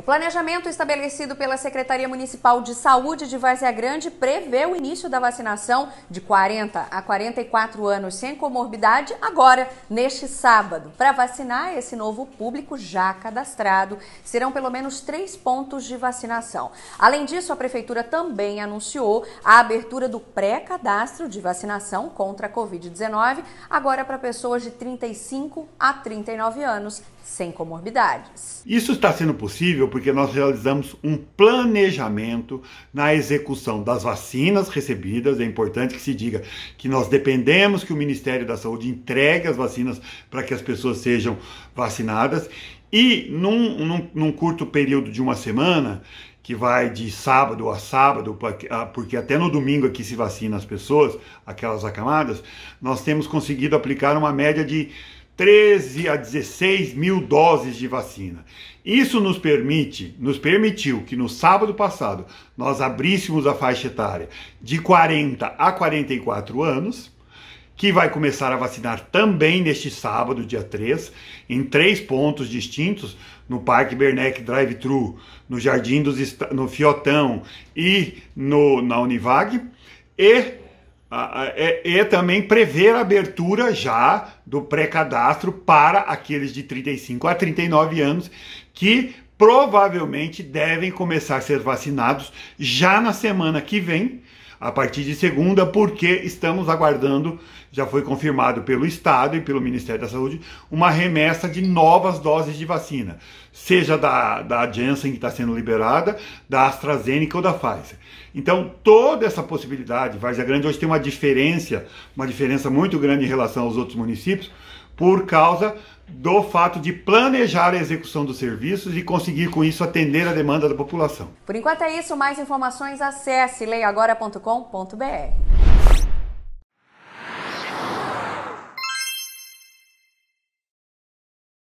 O planejamento estabelecido pela Secretaria Municipal de Saúde de Várzea Grande prevê o início da vacinação de 40 a 44 anos sem comorbidade agora, neste sábado. Para vacinar esse novo público já cadastrado, serão pelo menos três pontos de vacinação. Além disso, a Prefeitura também anunciou a abertura do pré-cadastro de vacinação contra a Covid-19, agora para pessoas de 35 a 39 anos sem comorbidades. Isso está sendo possível porque nós realizamos um planejamento na execução das vacinas recebidas. É importante que se diga que nós dependemos que o Ministério da Saúde entregue as vacinas para que as pessoas sejam vacinadas. E num, num, num curto período de uma semana, que vai de sábado a sábado, ah, porque até no domingo aqui é se vacina as pessoas, aquelas acamadas, nós temos conseguido aplicar uma média de 13 a 16 mil doses de vacina. Isso nos permite, nos permitiu que no sábado passado nós abríssemos a faixa etária de 40 a 44 anos, que vai começar a vacinar também neste sábado, dia 3, em três pontos distintos, no Parque Bernec Drive-Thru, no Jardim dos Est... no Fiotão e no, na Univag. E é, e, também prever a abertura já do pré-cadastro para aqueles de 35 a 39 anos que provavelmente devem começar a ser vacinados já na semana que vem, a partir de segunda, porque estamos aguardando, já foi confirmado pelo Estado e pelo Ministério da Saúde, uma remessa de novas doses de vacina, seja da, da Janssen, que está sendo liberada, da AstraZeneca ou da Pfizer. Então, toda essa possibilidade, Várzea Grande hoje tem uma diferença, uma diferença muito grande em relação aos outros municípios, por causa do fato de planejar a execução dos serviços e conseguir com isso atender a demanda da população. Por enquanto é isso, mais informações acesse leiagora.com.br.